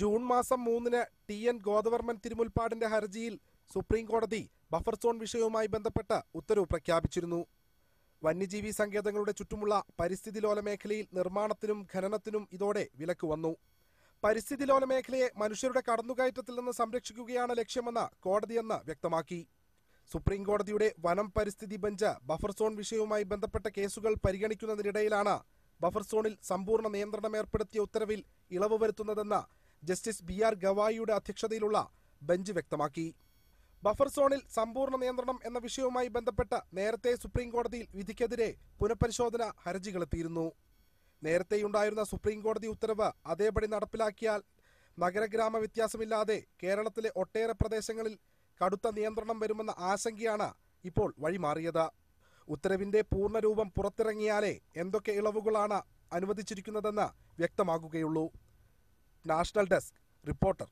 June മാസം മൂന്നിന് T N ഗോദവർമ്മൻ തിരുമുൽപ്പാടിന്റെ ഹർജിയിൽ സുപ്രീം കോടതി ബഫർ സോൺ വിഷയവുമായി ബന്ധപ്പെട്ട് ഉത്തരവ് പ്രഖ്യാപിച്ചിരുന്നു വന്യജീവി സങ്കേതങ്ങളുടെ ചുറ്റുമുള്ള പരിസ്ഥിതി ലോല മേഖലയിൽ നിർമ്മാണത്തിനും ഖനനത്തിനും ഇതോടെ വിലക്ക് വന്നു പരിസ്ഥിതി ലോല മേഖലയെ മനുഷ്യരുടെ കടന്നുകയറ്റത്തിൽ നിന്ന് സംരക്ഷിക്കുകയാണ് ലക്ഷ്യമെന്ന് കോടതിയെന്ന് വ്യക്തമാക്കി സുപ്രീം കോടതിയുടെ വനം പരിസ്ഥിതി ബെഞ്ച് ബഫർ സോൺ വിഷയവുമായി ബന്ധപ്പെട്ട കേസുകൾ പരിഗണിക്കുന്നതിനിടയിലാണ് ബഫർ സോണിൽ സമ്പൂർണ്ണ നിയന്ത്രണം ഏർപ്പെടുത്തിയ ഉത്തരവിൽ ഇളവ് വരുത്തുന്നതെന്ന് ജസ്റ്റിസ് ബി ആർ ഗവായിയുടെ അധ്യക്ഷതയിലുള്ള ബെഞ്ച് വ്യക്തമാക്കി ബഫർ സോണിൽ സമ്പൂർണ്ണ നിയന്ത്രണം എന്ന വിഷയവുമായി ബന്ധപ്പെട്ട് നേരത്തെ സുപ്രീം കോടതിയിൽ വിധിക്കെതിരെ പുനഃപരിശോധന ഹർജികളെത്തിയിരുന്നു നേരത്തെയുണ്ടായിരുന്ന സുപ്രീം കോടതി ഉത്തരവ് അതേപടി നടപ്പിലാക്കിയാൽ നഗരഗ്രാമ വ്യത്യാസമില്ലാതെ കേരളത്തിലെ ഒട്ടേറെ പ്രദേശങ്ങളിൽ കടുത്ത നിയന്ത്രണം വരുമെന്ന ആശങ്കയാണ് ഇപ്പോൾ വഴിമാറിയത് ഉത്തരവിന്റെ പൂർണ്ണരൂപം പുറത്തിറങ്ങിയാലേ എന്തൊക്കെ ഇളവുകളാണ് അനുവദിച്ചിരിക്കുന്നതെന്ന് വ്യക്തമാകുകയുള്ളൂ നാഷണൽ ഡെസ്ക് റിപ്പോർട്ടർ